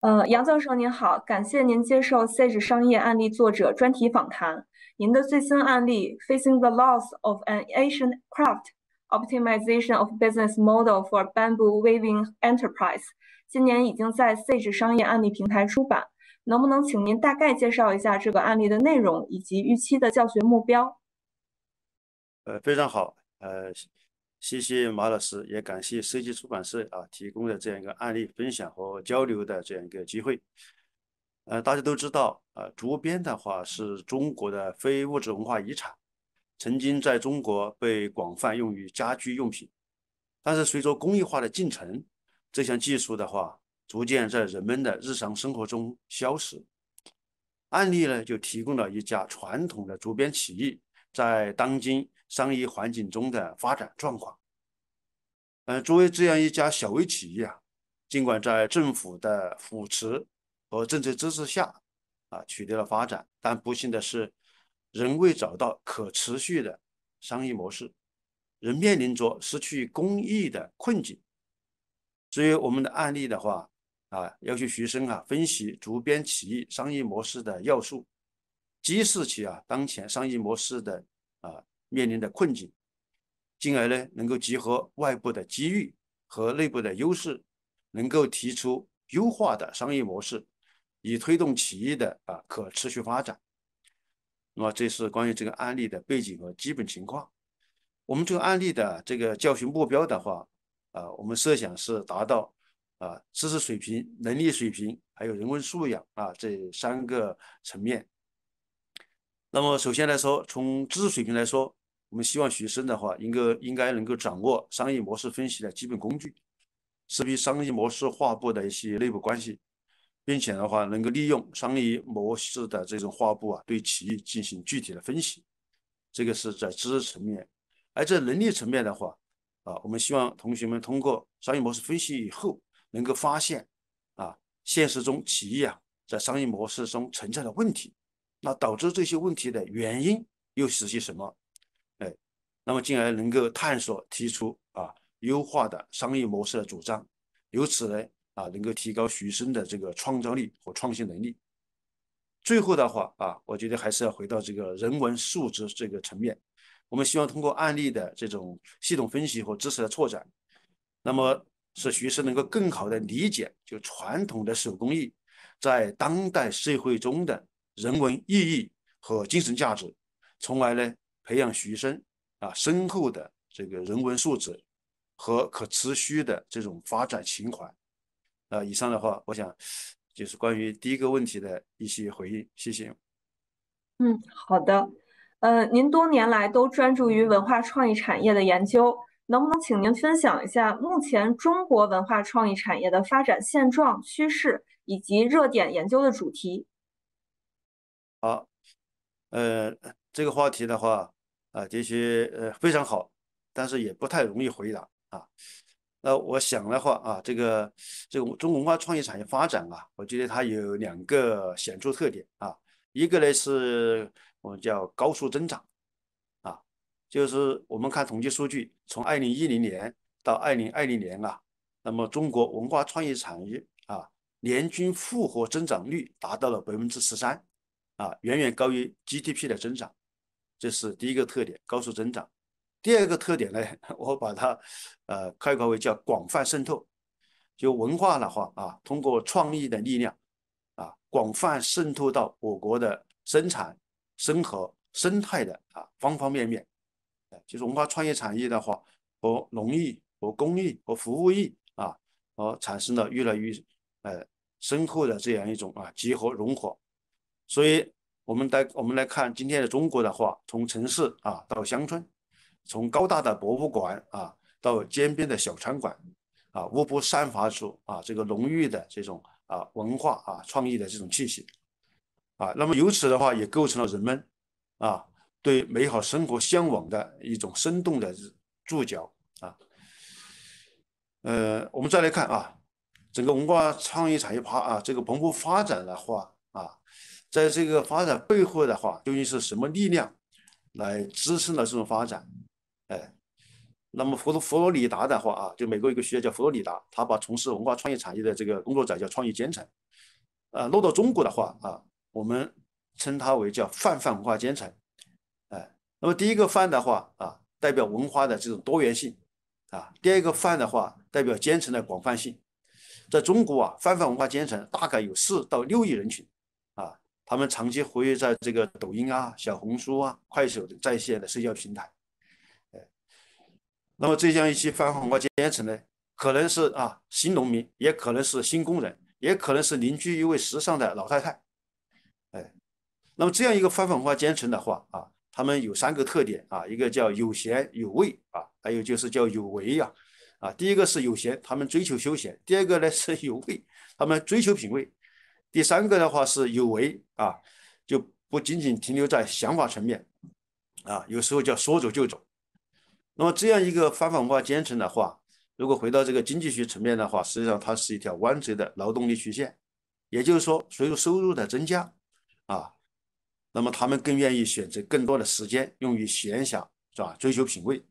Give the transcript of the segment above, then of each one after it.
呃，杨教授您好，感谢您接受 Sage 商业案例作者专题访谈。您的最新案例 Facing the Loss of an Asian Craft: Optimization of Business Model for Bamboo Weaving Enterprise，今年已经在 Sage 商业案例平台出版。能不能请您大概介绍一下这个案例的内容以及预期的教学目标？呃，非常好，呃。谢谢马老师，也感谢设计出版社啊提供的这样一个案例分享和交流的这样一个机会。呃，大家都知道，呃，竹编的话是中国的非物质文化遗产，曾经在中国被广泛用于家居用品。但是随着工艺化的进程，这项技术的话逐渐在人们的日常生活中消失。案例呢就提供了一家传统的竹编企业。在当今商业环境中的发展状况。嗯，作为这样一家小微企业啊，尽管在政府的扶持和政策支持下啊取得了发展，但不幸的是，仍未找到可持续的商业模式，仍面临着失去公益的困境。至于我们的案例的话啊，要求学生啊分析竹编企业商业模式的要素。揭示其啊当前商业模式的啊面临的困境，进而呢能够结合外部的机遇和内部的优势，能够提出优化的商业模式，以推动企业的啊可持续发展。那么这是关于这个案例的背景和基本情况。我们这个案例的这个教学目标的话啊，我们设想是达到啊知识水平、能力水平还有人文素养啊这三个层面。那么，首先来说，从知识水平来说，我们希望学生的话，应该应该能够掌握商业模式分析的基本工具，识别商业模式画布的一些内部关系，并且的话，能够利用商业模式的这种画布啊，对企业进行具体的分析。这个是在知识层面，而在能力层面的话，啊，我们希望同学们通过商业模式分析以后，能够发现啊，现实中企业啊，在商业模式中存在的问题。那导致这些问题的原因又是些什么？哎，那么进而能够探索、提出啊优化的商业模式的主张，由此呢啊能够提高学生的这个创造力和创新能力。最后的话啊，我觉得还是要回到这个人文素质这个层面。我们希望通过案例的这种系统分析和知识的拓展，那么使学生能够更好的理解就传统的手工艺在当代社会中的。人文意义和精神价值，从而呢培养学生啊深厚的这个人文素质和可持续的这种发展情怀。啊，以上的话，我想就是关于第一个问题的一些回应。谢谢。嗯，好的。呃，您多年来都专注于文化创意产业的研究，能不能请您分享一下目前中国文化创意产业的发展现状、趋势以及热点研究的主题？好，呃，这个话题的话啊，这些呃非常好，但是也不太容易回答啊。那我想的话啊，这个这个中国文化创意产业发展啊，我觉得它有两个显著特点啊，一个呢是我们叫高速增长啊，就是我们看统计数据，从二零一零年到二零二零年啊，那么中国文化创意产业啊，年均复合增长率达到了百分之十三。啊，远远高于 GDP 的增长，这是第一个特点，高速增长。第二个特点呢，我把它呃概括为叫广泛渗透。就文化的话啊，通过创意的力量啊，广泛渗透到我国的生产、生活、生态的啊方方面面。就是文化创意产业的话，和农业、和工业、和服务业啊，而产生了越来越呃深厚的这样一种啊结合融合。所以，我们来我们来看今天的中国的话，从城市啊到乡村，从高大的博物馆啊到街边的小餐馆，啊，无不散发出啊这个浓郁的这种啊文化啊创意的这种气息，啊，那么由此的话也构成了人们啊对美好生活向往的一种生动的注脚啊。呃，我们再来看啊，整个文化创意产业趴啊这个蓬勃发展的话。在这个发展背后的话，究竟是什么力量来支撑了这种发展？哎，那么佛罗佛罗里达的话啊，就美国一个学校叫佛罗里达，他把从事文化创意产业的这个工作者叫创意奸臣，啊，落到中国的话啊，我们称它为叫泛泛文化奸臣。哎，那么第一个泛的话啊，代表文化的这种多元性啊，第二个泛的话代表奸臣的广泛性，在中国啊，泛泛文化奸层大概有四到六亿人群。他们长期活跃在这个抖音啊、小红书啊、快手的在线的社交平台，那么这样一些泛文化阶层呢，可能是啊新农民，也可能是新工人，也可能是邻居一位时尚的老太太，哎，那么这样一个泛文化阶层的话啊，他们有三个特点啊，一个叫有闲有味啊，还有就是叫有为呀，啊，第一个是有闲，他们追求休闲；第二个呢是有味，他们追求品味。第三个的话是有为啊，就不仅仅停留在想法层面啊，有时候叫说走就走。那么这样一个反文化阶层的话，如果回到这个经济学层面的话，实际上它是一条弯折的劳动力曲线。也就是说，随着收入的增加啊，那么他们更愿意选择更多的时间用于闲暇，是吧？追求品味。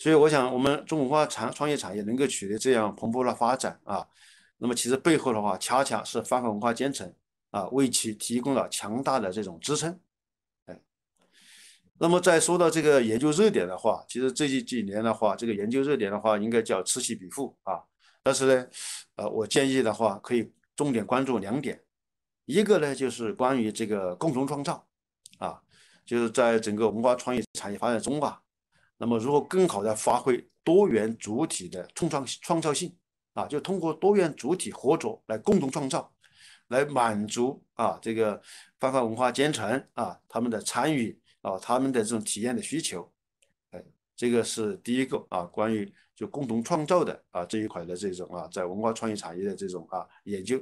所以我想，我们中国文化产创业产业能够取得这样蓬勃的发展啊。那么其实背后的话，恰恰是反文化阶层啊，为其提供了强大的这种支撑，那么再说到这个研究热点的话，其实最近几年的话，这个研究热点的话，应该叫此起彼伏啊。但是呢，呃，我建议的话，可以重点关注两点，一个呢就是关于这个共同创造啊，就是在整个文化创意产业发展中啊，那么如何更好地发挥多元主体的创创创造性？啊，就通过多元主体合作来共同创造，来满足啊这个泛泛文化兼程啊他们的参与啊他们的这种体验的需求，哎，这个是第一个啊关于就共同创造的啊这一块的这种啊在文化创意产业的这种啊研究。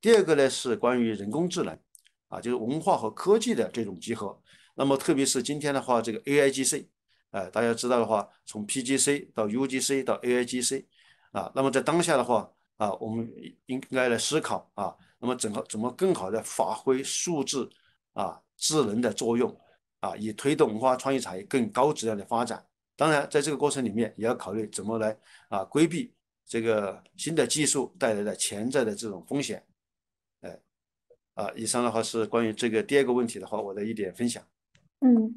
第二个呢是关于人工智能，啊就是文化和科技的这种集合。那么特别是今天的话，这个 AIGC，哎大家知道的话，从 PGC 到 UGC 到 AIGC。啊，那么在当下的话，啊，我们应该来思考啊，那么怎么怎么更好的发挥数字啊智能的作用啊，以推动文化创意产业更高质量的发展。当然，在这个过程里面，也要考虑怎么来啊规避这个新的技术带来的潜在的这种风险。哎，啊，以上的话是关于这个第二个问题的话，我的一点分享。嗯，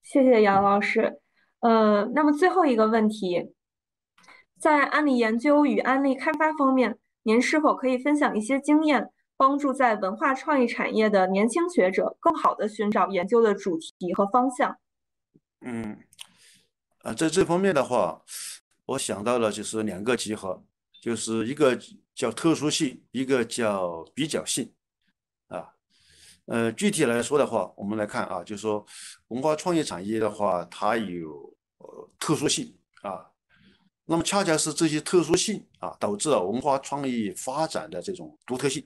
谢谢杨老师。呃，那么最后一个问题。在案例研究与案例开发方面，您是否可以分享一些经验，帮助在文化创意产业的年轻学者更好地寻找研究的主题和方向？嗯，啊，在这方面的话，我想到了就是两个集合，就是一个叫特殊性，一个叫比较性。啊，呃，具体来说的话，我们来看啊，就是说文化创意产业的话，它有呃特殊性啊。那么恰恰是这些特殊性啊，导致了文化创意发展的这种独特性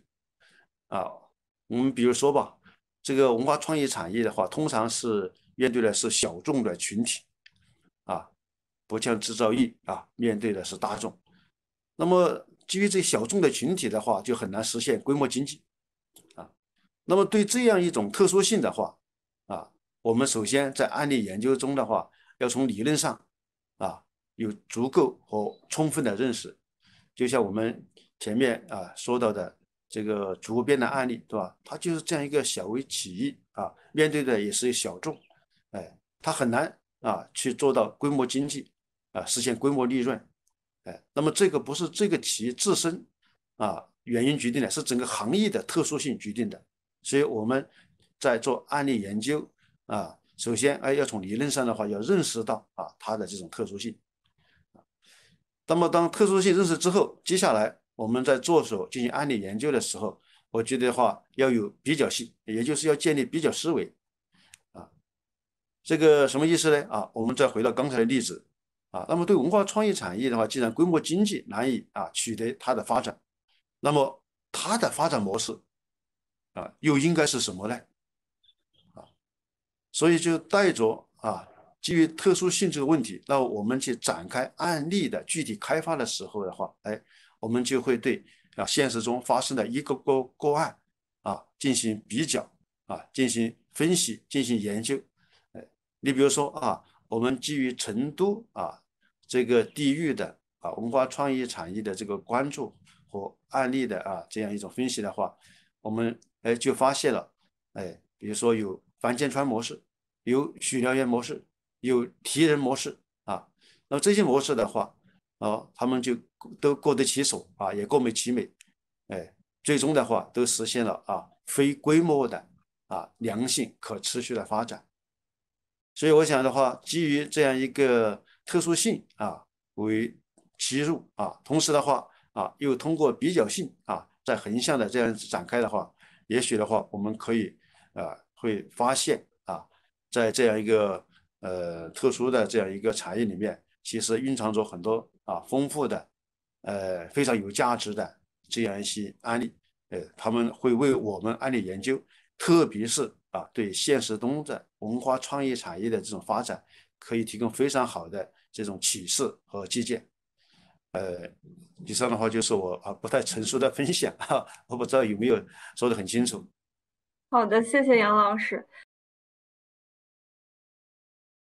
啊。我们比如说吧，这个文化创意产业的话，通常是面对的是小众的群体啊，不像制造业啊，面对的是大众。那么基于这小众的群体的话，就很难实现规模经济啊。那么对这样一种特殊性的话啊，我们首先在案例研究中的话，要从理论上啊。有足够和充分的认识，就像我们前面啊说到的这个竹编的案例，对吧？它就是这样一个小微企业啊，面对的也是小众，哎，它很难啊去做到规模经济啊，实现规模利润，哎，那么这个不是这个企业自身啊原因决定的，是整个行业的特殊性决定的。所以我们在做案例研究啊，首先哎要从理论上的话要认识到啊它的这种特殊性。那么，当特殊性认识之后，接下来我们在着手进行案例研究的时候，我觉得话要有比较性，也就是要建立比较思维啊。这个什么意思呢？啊，我们再回到刚才的例子啊。那么，对文化创意产业的话，既然规模经济难以啊取得它的发展，那么它的发展模式啊又应该是什么呢？啊，所以就带着啊。基于特殊性质的问题，那我们去展开案例的具体开发的时候的话，哎，我们就会对啊现实中发生的一个个个案啊进行比较啊进行分析进行研究，哎，你比如说啊，我们基于成都啊这个地域的啊文化创意产业的这个关注和案例的啊这样一种分析的话，我们哎就发现了，哎，比如说有樊建川模式，有许燎源模式。有提人模式啊，那么这些模式的话啊，他们就都各得其所啊，也各美其美，哎，最终的话都实现了啊非规模的啊良性可持续的发展。所以我想的话，基于这样一个特殊性啊为切入啊，同时的话啊又通过比较性啊在横向的这样子展开的话，也许的话我们可以啊会发现啊在这样一个。呃，特殊的这样一个产业里面，其实蕴藏着很多啊丰富的，呃非常有价值的这样一些案例，呃他们会为我们案例研究，特别是啊对现实中的文化创意产业的这种发展，可以提供非常好的这种启示和借鉴。呃，以上的话就是我啊不太成熟的分享，我不知道有没有说的很清楚。好的，谢谢杨老师。